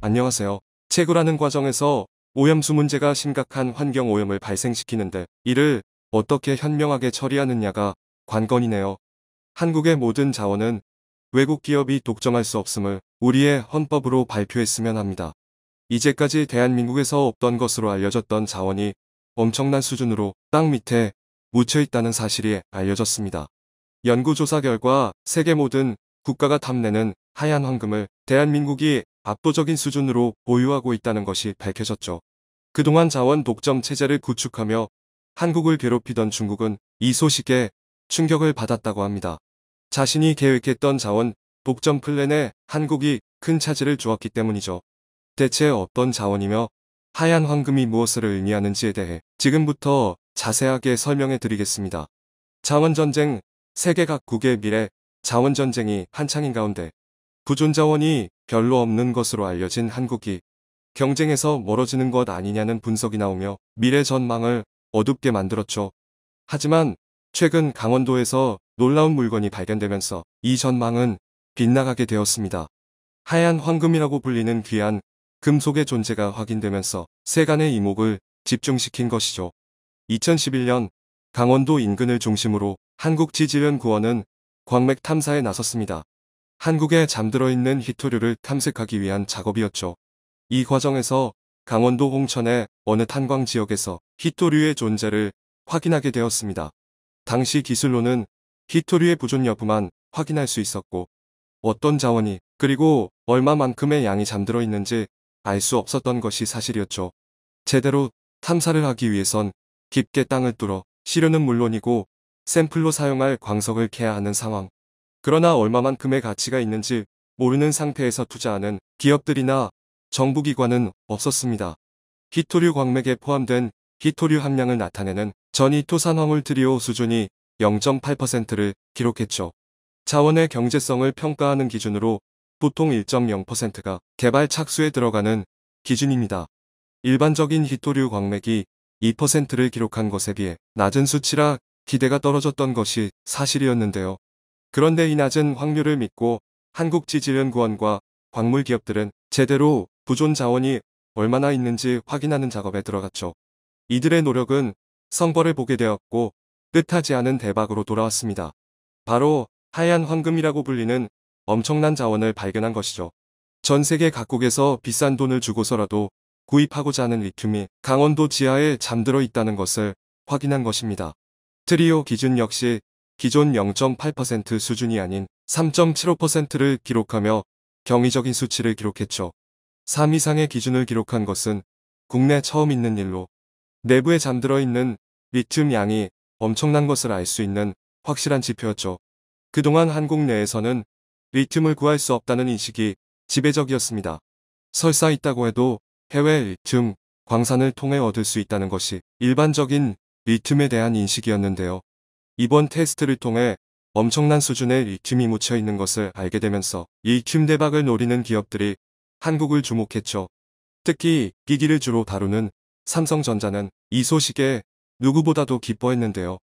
안녕하세요. 채굴하는 과정에서 오염수 문제가 심각한 환경 오염을 발생시키는데 이를 어떻게 현명하게 처리하느냐가 관건이네요. 한국의 모든 자원은 외국 기업이 독점할 수 없음을 우리의 헌법으로 발표했으면 합니다. 이제까지 대한민국에서 없던 것으로 알려졌던 자원이 엄청난 수준으로 땅 밑에 묻혀 있다는 사실이 알려졌습니다. 연구조사 결과 세계 모든 국가가 탐내는 하얀 황금을 대한민국이 압도적인 수준으로 보유하고 있다는 것이 밝혀졌죠. 그동안 자원 독점 체제를 구축하며 한국을 괴롭히던 중국은 이 소식에 충격을 받았다고 합니다. 자신이 계획했던 자원 독점 플랜에 한국이 큰 차질을 주었기 때문이죠. 대체 어떤 자원이며 하얀 황금이 무엇을 의미하는지에 대해 지금부터 자세하게 설명해 드리겠습니다. 자원전쟁, 세계 각국의 미래, 자원전쟁이 한창인 가운데 부존자원이 별로 없는 것으로 알려진 한국이 경쟁에서 멀어지는 것 아니냐는 분석이 나오며 미래 전망을 어둡게 만들었죠. 하지만 최근 강원도에서 놀라운 물건이 발견되면서 이 전망은 빗나가게 되었습니다. 하얀 황금이라고 불리는 귀한 금속의 존재가 확인되면서 세간의 이목을 집중시킨 것이죠. 2011년 강원도 인근을 중심으로 한국지질연구원은 광맥 탐사에 나섰습니다. 한국에 잠들어 있는 희토류를 탐색하기 위한 작업이었죠. 이 과정에서 강원도 홍천의 어느 탄광 지역에서 희토류의 존재를 확인하게 되었습니다. 당시 기술로는 희토류의 부존 여부만 확인할 수 있었고 어떤 자원이 그리고 얼마만큼의 양이 잠들어 있는지 알 수 없었던 것이 사실이었죠. 제대로 탐사를 하기 위해선 깊게 땅을 뚫어 시료는 물론이고 샘플로 사용할 광석을 캐야 하는 상황. 그러나 얼마만큼의 가치가 있는지 모르는 상태에서 투자하는 기업들이나 정부기관은 없었습니다. 히토류 광맥에 포함된 히토류 함량을 나타내는 전이토산황물 트리오 수준이 0.8%를 기록했죠. 자원의 경제성을 평가하는 기준으로 보통 1.0%가 개발 착수에 들어가는 기준입니다. 일반적인 히토류 광맥이 2%를 기록한 것에 비해 낮은 수치라 기대가 떨어졌던 것이 사실이었는데요. 그런데 이 낮은 확률을 믿고 한국 지질연구원과 광물 기업들은 제대로 부존 자원이 얼마나 있는지 확인하는 작업에 들어갔죠. 이들의 노력은 성과를 보게 되었고 뜻하지 않은 대박으로 돌아왔습니다. 바로 하얀 황금이라고 불리는 엄청난 자원을 발견한 것이죠. 전 세계 각국에서 비싼 돈을 주고서라도 구입하고자 하는 리튬이 강원도 지하에 잠들어 있다는 것을 확인한 것입니다. 트리오 기준 역시 기존 0.8% 수준이 아닌 3.75%를 기록하며 경이적인 수치를 기록했죠. 3 이상의 기준을 기록한 것은 국내 처음 있는 일로 내부에 잠들어 있는 리튬 양이 엄청난 것을 알 수 있는 확실한 지표였죠. 그동안 한국 내에서는 리튬을 구할 수 없다는 인식이 지배적이었습니다. 설사 있다고 해도 해외 리튬 광산을 통해 얻을 수 있다는 것이 일반적인 리튬에 대한 인식이었는데요. 이번 테스트를 통해 엄청난 수준의 리튬이 묻혀 있는 것을 알게 되면서 리튬 대박을 노리는 기업들이 한국을 주목했죠. 특히 기기를 주로 다루는 삼성전자는 이 소식에 누구보다도 기뻐했는데요.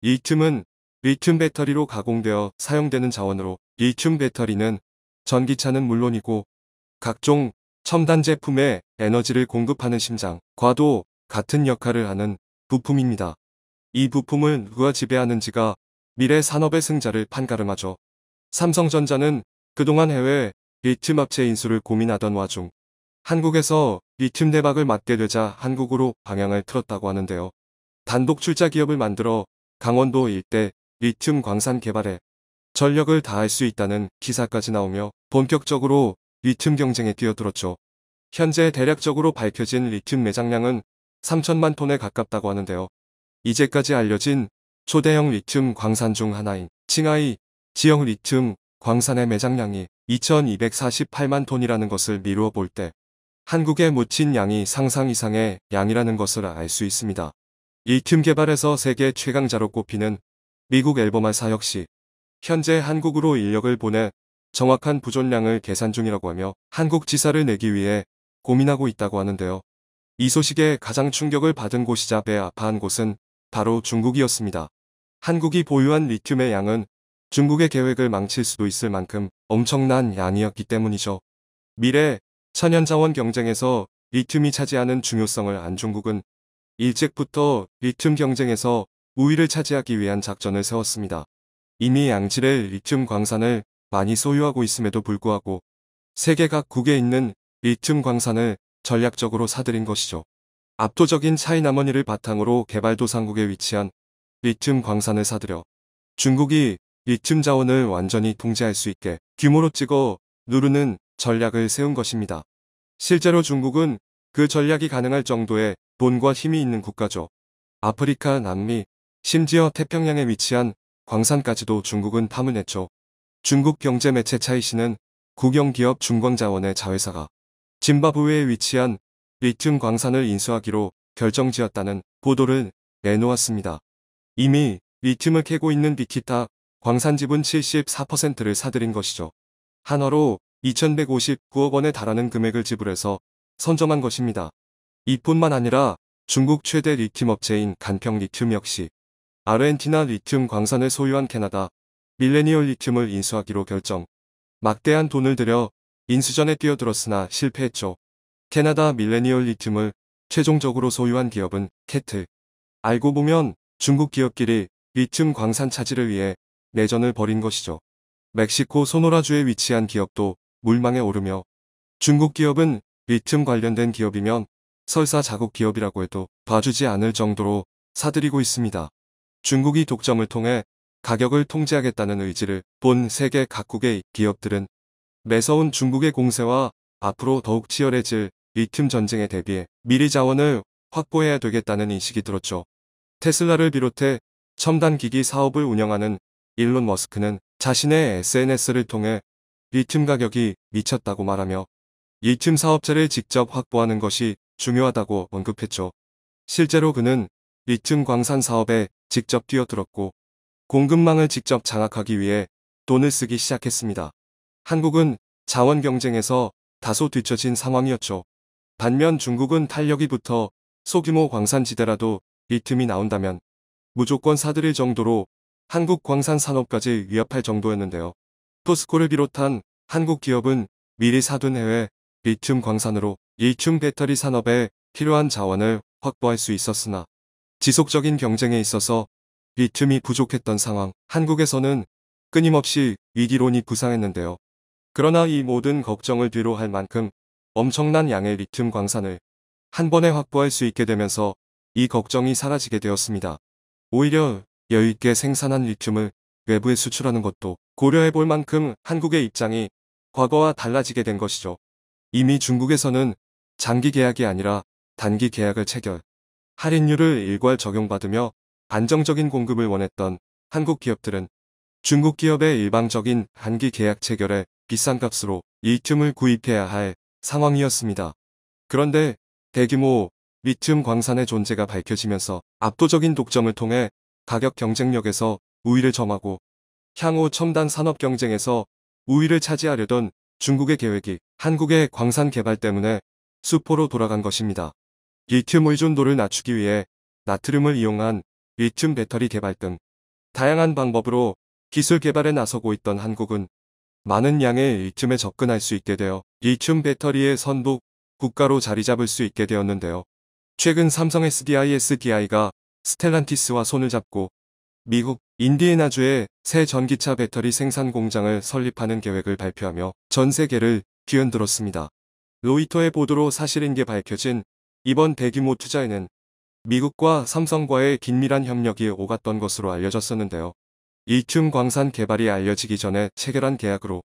리튬은 리튬 배터리로 가공되어 사용되는 자원으로 리튬 배터리는 전기차는 물론이고 각종 첨단 제품에 에너지를 공급하는 심장, 과도 같은 역할을 하는 부품입니다. 이 부품을 누가 지배하는지가 미래 산업의 승자를 판가름하죠. 삼성전자는 그동안 해외 리튬 업체 인수를 고민하던 와중 한국에서 리튬 대박을 맞게 되자 한국으로 방향을 틀었다고 하는데요. 단독 출자 기업을 만들어 강원도 일대 리튬 광산 개발에 전력을 다할 수 있다는 기사까지 나오며 본격적으로 리튬 경쟁에 뛰어들었죠. 현재 대략적으로 밝혀진 리튬 매장량은 3천만 톤에 가깝다고 하는데요. 이제까지 알려진 초대형 리튬 광산 중 하나인 칭하이 지형 리튬 광산의 매장량이 2248만 톤이라는 것을 미루어 볼 때 한국의 묻힌 양이 상상 이상의 양이라는 것을 알 수 있습니다. 리튬 개발에서 세계 최강자로 꼽히는 미국 엘버마사 역시 현재 한국으로 인력을 보내 정확한 부존량을 계산 중이라고 하며 한국 지사를 내기 위해 고민하고 있다고 하는데요. 이 소식에 가장 충격을 받은 곳이자 배 아파한 곳은 바로 중국이었습니다. 한국이 보유한 리튬의 양은 중국의 계획을 망칠 수도 있을 만큼 엄청난 양이었기 때문이죠. 미래 천연자원 경쟁에서 리튬이 차지하는 중요성을 안 중국은 일찍부터 리튬 경쟁에서 우위를 차지하기 위한 작전을 세웠습니다. 이미 양질의 리튬 광산을 많이 소유하고 있음에도 불구하고 세계 각국에 있는 리튬 광산을 전략적으로 사들인 것이죠. 압도적인 차이나머니를 바탕으로 개발도상국에 위치한 리튬 광산을 사들여 중국이 리튬 자원을 완전히 통제할 수 있게 규모로 찍어 누르는 전략을 세운 것입니다. 실제로 중국은 그 전략이 가능할 정도의 돈과 힘이 있는 국가죠. 아프리카, 남미, 심지어 태평양에 위치한 광산까지도 중국은 파문했죠. 중국 경제 매체 차이시는 국영기업 중광자원의 자회사가 짐바브웨에 위치한 리튬 광산을 인수하기로 결정지었다는 보도를 내놓았습니다. 이미 리튬을 캐고 있는 비키타 광산 지분 74%를 사들인 것이죠. 한화로 2159억 원에 달하는 금액을 지불해서 선점한 것입니다. 이뿐만 아니라 중국 최대 리튬 업체인 간평 리튬 역시 아르헨티나 리튬 광산을 소유한 캐나다 밀레니얼 리튬을 인수하기로 결정. 막대한 돈을 들여 인수전에 뛰어들었으나 실패했죠. 캐나다 밀레니얼리즘을 최종적으로 소유한 기업은 캐트. 알고 보면 중국 기업끼리 리튬 광산 차지를 위해 내전을 벌인 것이죠. 멕시코 소노라주에 위치한 기업도 물망에 오르며 중국 기업은 리튬 관련된 기업이면 설사 자국 기업이라고 해도 봐주지 않을 정도로 사들이고 있습니다. 중국이 독점을 통해 가격을 통제하겠다는 의지를 본 세계 각국의 기업들은 매서운 중국의 공세와 앞으로 더욱 치열해질 리튬 전쟁에 대비해 미리 자원을 확보해야 되겠다는 인식이 들었죠. 테슬라를 비롯해 첨단 기기 사업을 운영하는 일론 머스크는 자신의 SNS를 통해 리튬 가격이 미쳤다고 말하며 리튬 사업자를 직접 확보하는 것이 중요하다고 언급했죠. 실제로 그는 리튬 광산 사업에 직접 뛰어들었고 공급망을 직접 장악하기 위해 돈을 쓰기 시작했습니다. 한국은 자원 경쟁에서 다소 뒤처진 상황이었죠. 반면 중국은 탄력이 붙어 소규모 광산지대라도 리튬이 나온다면 무조건 사들일 정도로 한국 광산 산업까지 위협할 정도였는데요. 포스코를 비롯한 한국 기업은 미리 사둔 해외 리튬 광산으로 리튬 배터리 산업에 필요한 자원을 확보할 수 있었으나 지속적인 경쟁에 있어서 리튬이 부족했던 상황 한국에서는 끊임없이 위기론이 부상했는데요. 그러나 이 모든 걱정을 뒤로 할 만큼 엄청난 양의 리튬 광산을 한 번에 확보할 수 있게 되면서 이 걱정이 사라지게 되었습니다. 오히려 여유있게 생산한 리튬을 외부에 수출하는 것도 고려해 볼 만큼 한국의 입장이 과거와 달라지게 된 것이죠. 이미 중국에서는 장기 계약이 아니라 단기 계약을 체결, 할인율을 일괄 적용받으며 안정적인 공급을 원했던 한국 기업들은 중국 기업의 일방적인 단기 계약 체결에 비싼 값으로 리튬을 구입해야 할 상황이었습니다. 그런데 대규모 리튬 광산의 존재가 밝혀지면서 압도적인 독점을 통해 가격 경쟁력에서 우위를 점하고 향후 첨단 산업 경쟁에서 우위를 차지하려던 중국의 계획이 한국의 광산 개발 때문에 수포로 돌아간 것입니다. 리튬 의존도를 낮추기 위해 나트륨을 이용한 리튬 배터리 개발 등 다양한 방법으로 기술 개발에 나서고 있던 한국은 많은 양의 리튬에 접근할 수 있게 되어 리튬 배터리의 선도 국가로 자리 잡을 수 있게 되었는데요. 최근 삼성 SDI SDI가 스텔란티스와 손을 잡고 미국 인디애나주의새 전기차 배터리 생산 공장을 설립하는 계획을 발표하며 전 세계를 뒤흔들었습니다. 로이터의 보도로 사실인 게 밝혀진 이번 대규모 투자에는 미국과 삼성과의 긴밀한 협력이 오갔던 것으로 알려졌었는데요. 이쯤광산 개발이 알려지기 전에 체결한 계약으로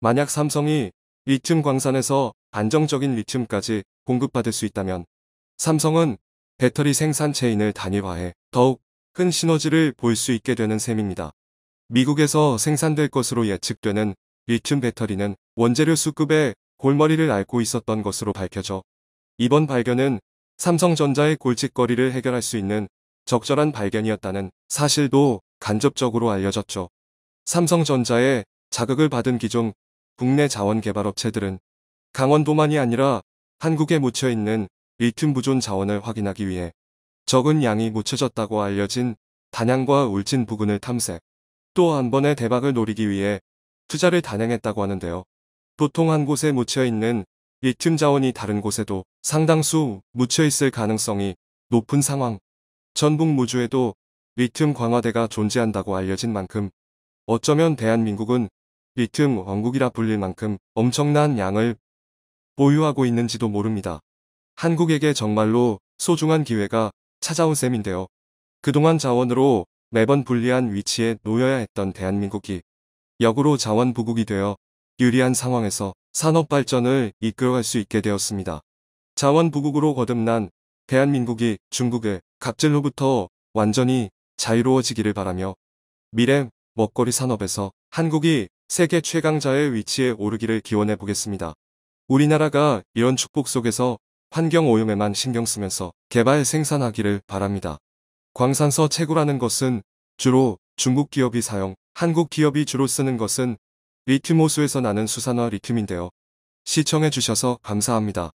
만약 삼성이 이쯤광산에서 안정적인 리튬까지 공급받을 수 있다면 삼성은 배터리 생산 체인을 단일화해 더욱 큰 시너지를 볼 수 있게 되는 셈입니다. 미국에서 생산될 것으로 예측되는 리튬 배터리는 원재료 수급의 골머리를 앓고 있었던 것으로 밝혀져 이번 발견은 삼성전자의 골칫거리를 해결할 수 있는 적절한 발견이었다는 사실도 간접적으로 알려졌죠. 삼성전자의 자극을 받은 기종 국내 자원개발업체들은 강원도만이 아니라 한국에 묻혀있는 리튬 부존 자원을 확인하기 위해 적은 양이 묻혀졌다고 알려진 단양과 울진 부근을 탐색, 또 한 번의 대박을 노리기 위해 투자를 단행했다고 하는데요. 보통 한 곳에 묻혀있는 리튬 자원이 다른 곳에도 상당수 묻혀있을 가능성이 높은 상황. 전북 무주에도 리튬 광화대가 존재한다고 알려진 만큼 어쩌면 대한민국은 리튬 왕국이라 불릴 만큼 엄청난 양을 보유하고 있는지도 모릅니다. 한국에게 정말로 소중한 기회가 찾아온 셈인데요. 그동안 자원으로 매번 불리한 위치에 놓여야 했던 대한민국이 역으로 자원부국이 되어 유리한 상황에서 산업발전을 이끌어갈 수 있게 되었습니다. 자원부국으로 거듭난 대한민국이 중국의 갑질로부터 완전히 자유로워지기를 바라며 미래 먹거리 산업에서 한국이 세계 최강자의 위치에 오르기를 기원해 보겠습니다. 우리나라가 이런 축복 속에서 환경 오염에만 신경 쓰면서 개발 생산하기를 바랍니다. 광산서 채굴하는 것은 주로 중국 기업이 사용, 한국 기업이 주로 쓰는 것은 리튬 호수에서 나는 수산화 리튬인데요. 시청해 주셔서 감사합니다.